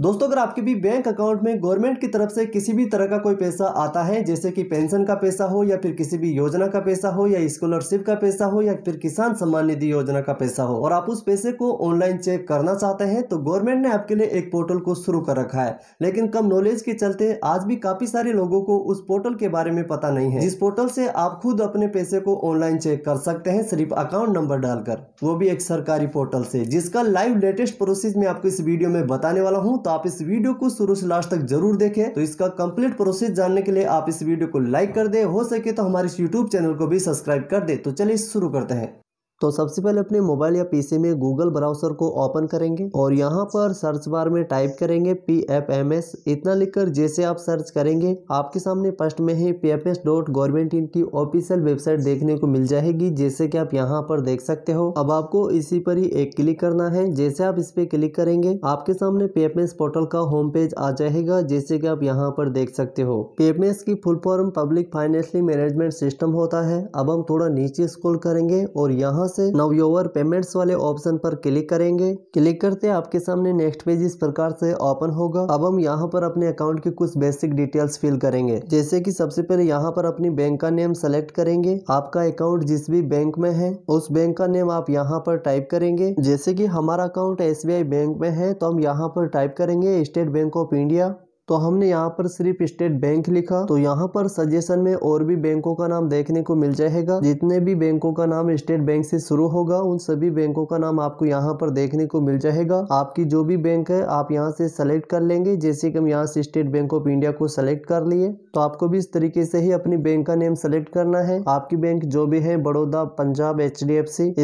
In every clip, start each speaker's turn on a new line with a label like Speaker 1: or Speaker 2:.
Speaker 1: दोस्तों अगर आपके भी बैंक अकाउंट में गवर्नमेंट की तरफ से किसी भी तरह का कोई पैसा आता है जैसे कि पेंशन का पैसा हो या फिर किसी भी योजना का पैसा हो या स्कॉलरशिप का पैसा हो या फिर किसान सम्मान निधि योजना का पैसा हो और आप उस पैसे को ऑनलाइन चेक करना चाहते हैं तो गवर्नमेंट ने आपके लिए एक पोर्टल को शुरू कर रखा है लेकिन कम नॉलेज के चलते आज भी काफी सारे लोगों को उस पोर्टल के बारे में पता नहीं है जिस पोर्टल से आप खुद अपने पैसे को ऑनलाइन चेक कर सकते हैं सिर्फ अकाउंट नंबर डालकर वो भी एक सरकारी पोर्टल से जिसका लाइव लेटेस्ट प्रोसेस मैं आपको इस वीडियो में बताने वाला हूँ तो आप इस वीडियो को शुरू से लास्ट तक जरूर देखें तो इसका कंप्लीट प्रोसेस जानने के लिए आप इस वीडियो को लाइक कर दे हो सके तो हमारे यूट्यूब चैनल को भी सब्सक्राइब कर दे तो चलिए शुरू करते हैं तो सबसे पहले अपने मोबाइल या पीसी में गूगल ब्राउजर को ओपन करेंगे और यहाँ पर सर्च बार में टाइप करेंगे पी एफ एम एस इतना लिखकर जैसे आप सर्च करेंगे आपके सामने फर्स्ट में ही P F S dot government इनकी ऑफिशियल वेबसाइट देखने को मिल जाएगी जैसे कि आप यहाँ पर देख सकते हो अब आपको इसी पर ही एक क्लिक करना है जैसे आप इस पे क्लिक करेंगे आपके सामने पी एस पोर्टल का होम पेज आ जाएगा जैसे कि आप यहाँ पर देख सकते हो पी एस की full form public financial management system होता है अब हम थोड़ा नीचे स्कूल करेंगे और यहाँ से योवर पेमेंट्स वाले ऑप्शन पर क्लिक करेंगे क्लिक करते आपके सामने नेक्स्ट पेज इस प्रकार से ओपन होगा अब हम यहाँ पर अपने अकाउंट की कुछ बेसिक डिटेल्स फिल करेंगे जैसे की सबसे पहले यहाँ पर अपनी बैंक का नेम सेलेक्ट करेंगे आपका अकाउंट जिस भी बैंक में है उस बैंक का नेम आप यहाँ पर टाइप करेंगे जैसे की हमारा अकाउंट एस बैंक में है तो हम यहाँ पर टाइप करेंगे स्टेट बैंक ऑफ इंडिया तो हमने यहाँ पर सिर्फ स्टेट बैंक लिखा तो यहाँ पर सजेशन में और भी बैंकों का नाम देखने को मिल जाएगा जितने भी बैंकों का नाम स्टेट बैंक से शुरू होगा उन सभी बैंकों का नाम आपको यहाँ पर देखने को मिल जाएगा आपकी जो भी बैंक है आप यहाँ से सेलेक्ट कर लेंगे जैसे कि हम यहाँ से स्टेट बैंक ऑफ इंडिया को सेलेक्ट कर लिए तो आपको भी इस तरीके से ही अपनी बैंक का नेम सेलेक्ट करना है आपकी बैंक जो भी है बड़ौदा पंजाब एच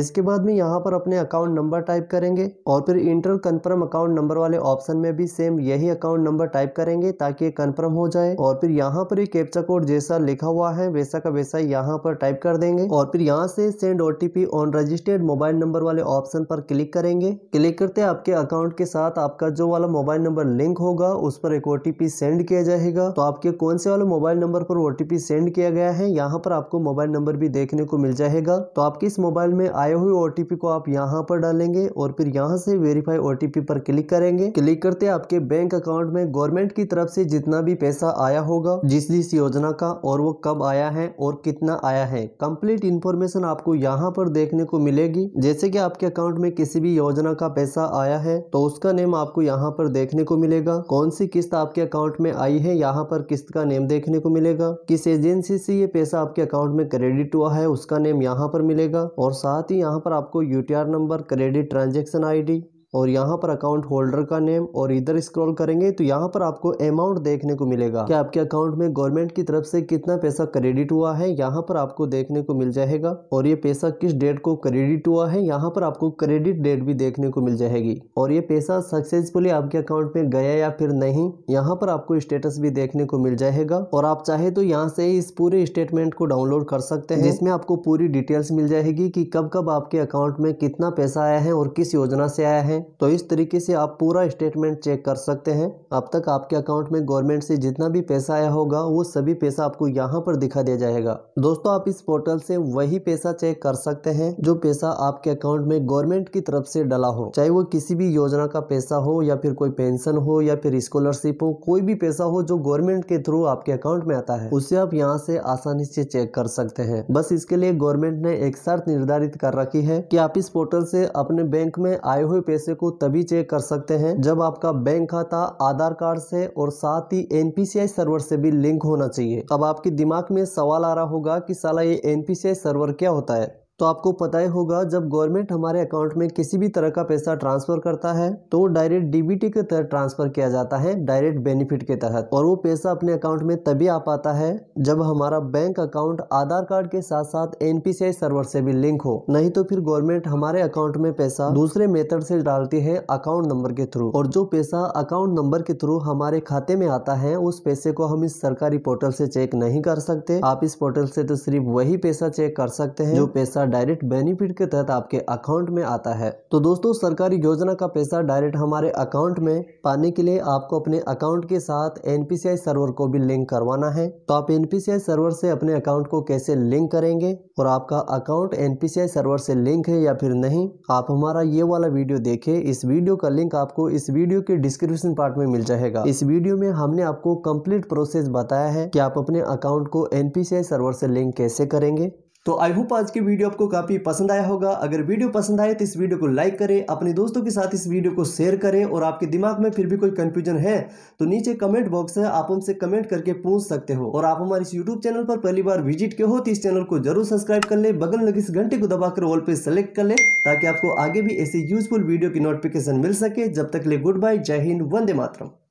Speaker 1: इसके बाद में यहाँ पर अपने अकाउंट नंबर टाइप करेंगे और फिर इंटर कन्फर्म अकाउंट नंबर वाले ऑप्शन में भी सेम यही अकाउंट नंबर टाइप करेंगे करेंगे ताकि ये कन्फर्म हो जाए और फिर यहाँ पर ये कैप्चा कोड जैसा लिखा हुआ है वैसा का वैसा यहाँ पर टाइप कर देंगे और फिर यहाँ से send OTP on registered mobile number वाले ऑप्शन पर क्लिक करेंगे क्लिक करते आपके अकाउंट के साथ आपका जो वाला मोबाइल नंबर लिंक होगा उस पर एक ओटीपी सेंड किया जाएगा तो आपके कौन से वाले मोबाइल नंबर पर ओटीपी सेंड किया गया है यहाँ पर आपको मोबाइल नंबर भी देखने को मिल जाएगा तो आपके इस मोबाइल में आए हुए ओटीपी को आप यहाँ पर डालेंगे और फिर यहाँ से वेरीफाई ओटीपी पर क्लिक करेंगे क्लिक करते आपके बैंक अकाउंट में गवर्नमेंट की तरफ से जितना भी पैसा आया होगा जिस जिस योजना का और वो कब आया है और कितना आया है कंप्लीट इन्फॉर्मेशन आपको यहाँ पर देखने को मिलेगी जैसे कि आपके अकाउंट में किसी भी योजना का पैसा आया है तो उसका नेम आपको यहाँ पर देखने को मिलेगा कौन सी किस्त आपके अकाउंट में आई है यहाँ पर किस्त का नेम देखने को मिलेगा किस एजेंसी से ये पैसा आपके अकाउंट में क्रेडिट हुआ है उसका नेम यहाँ पर मिलेगा और साथ ही यहाँ पर आपको यूटीआर नंबर क्रेडिट ट्रांजेक्शन आई और यहाँ पर अकाउंट होल्डर का नेम और इधर स्क्रॉल करेंगे तो यहाँ पर आपको अमाउंट देखने को मिलेगा कि आपके अकाउंट में गवर्नमेंट की तरफ से कितना पैसा क्रेडिट हुआ है यहाँ पर आपको देखने को मिल जाएगा और ये पैसा किस डेट को क्रेडिट हुआ है यहाँ पर आपको क्रेडिट डेट भी देखने को मिल जाएगी और ये पैसा सक्सेसफुली आपके अकाउंट में गया या फिर नहीं यहाँ पर आपको स्टेटस भी देखने को मिल जाएगा और आप चाहे तो यहाँ से इस पूरे स्टेटमेंट को डाउनलोड कर सकते हैं जिसमें आपको पूरी डिटेल्स मिल जाएगी कि कब कब आपके अकाउंट में कितना पैसा आया है और किस योजना से आया है हैं तो इस तरीके से आप पूरा स्टेटमेंट चेक कर सकते हैं अब तक आपके अकाउंट में गवर्नमेंट से जितना भी पैसा आया होगा वो सभी पैसा आपको यहाँ पर दिखा दिया जाएगा दोस्तों आप इस पोर्टल से वही पैसा चेक कर सकते हैं जो पैसा आपके अकाउंट में गवर्नमेंट की तरफ से डला हो चाहे वो किसी भी योजना का पैसा हो या फिर कोई पेंशन हो या फिर स्कॉलरशिप हो कोई भी पैसा हो जो गवर्नमेंट के थ्रू आपके अकाउंट में आता है उसे आप यहाँ से आसानी से चेक कर सकते हैं बस इसके लिए गवर्नमेंट ने एक शर्त निर्धारित कर रखी है की आप इस पोर्टल से अपने बैंक में आए हुए पैसे पैसे को तभी चेक कर सकते हैं जब आपका बैंक खाता आधार कार्ड से और साथ ही एनपीसीआई सर्वर से भी लिंक होना चाहिए अब आपके दिमाग में सवाल आ रहा होगा कि साला ये एनपीसीआई सर्वर क्या होता है तो आपको पता ही होगा जब गवर्नमेंट हमारे अकाउंट में किसी भी तरह का पैसा ट्रांसफ़र करता है तो डायरेक्ट डीबीटी के तहत ट्रांसफ़र किया जाता है डायरेक्ट बेनिफिट के तहत और वो पैसा अपने अकाउंट में तभी आ पाता है जब हमारा बैंक अकाउंट आधार कार्ड के साथ साथ एनपीसीआई सर्वर से भी लिंक हो नहीं तो फिर गवर्नमेंट हमारे अकाउंट में पैसा दूसरे मेथड से डालती है अकाउंट नंबर के थ्रू और जो पैसा अकाउंट नंबर के थ्रू हमारे खाते में आता है उस पैसे को हम इस सरकारी पोर्टल से चेक नहीं कर सकते आप इस पोर्टल से तो सिर्फ वही पैसा चेक कर सकते हैं जो पैसा डायरेक्ट बेनिफिट के तहत आपके अकाउंट में आता है तो दोस्तों सरकारी योजना का पैसा डायरेक्ट हमारे अकाउंट में पाने के लिए आपको अपने अकाउंट के साथ एनपीसीआई सर्वर को भी लिंक करवाना है तो आप एनपीसीआई सर्वर से अपने अकाउंट को कैसे लिंक करेंगे और आपका अकाउंट एनपीसीआई सर्वर से लिंक है या फिर नहीं आप हमारा ये वाला वीडियो देखे इस वीडियो का लिंक आपको इस वीडियो के डिस्क्रिप्शन पार्ट में मिल जाएगा इस वीडियो में हमने आपको कम्प्लीट प्रोसेस बताया है की आप अपने अकाउंट को एनपीसीआई सर्वर से लिंक कैसे करेंगे तो आई होप आज की वीडियो आपको काफ़ी पसंद आया होगा अगर वीडियो पसंद आए तो इस वीडियो को लाइक करें अपने दोस्तों के साथ इस वीडियो को शेयर करें और आपके दिमाग में फिर भी कोई कन्फ्यूजन है तो नीचे कमेंट बॉक्स है आप हमसे कमेंट करके पूछ सकते हो और आप हमारे इस यूट्यूब चैनल पर पहली बार विजिट के हो तो इस चैनल को जरूर सब्सक्राइब कर ले बगल लगे इस घंटे को दबाकर वॉल पे सेलेक्ट कर ले ताकि आपको आगे भी ऐसे यूजफुल वीडियो की नोटिफिकेशन मिल सके जब तक ले गुड बाय जय हिंद वंदे मातरम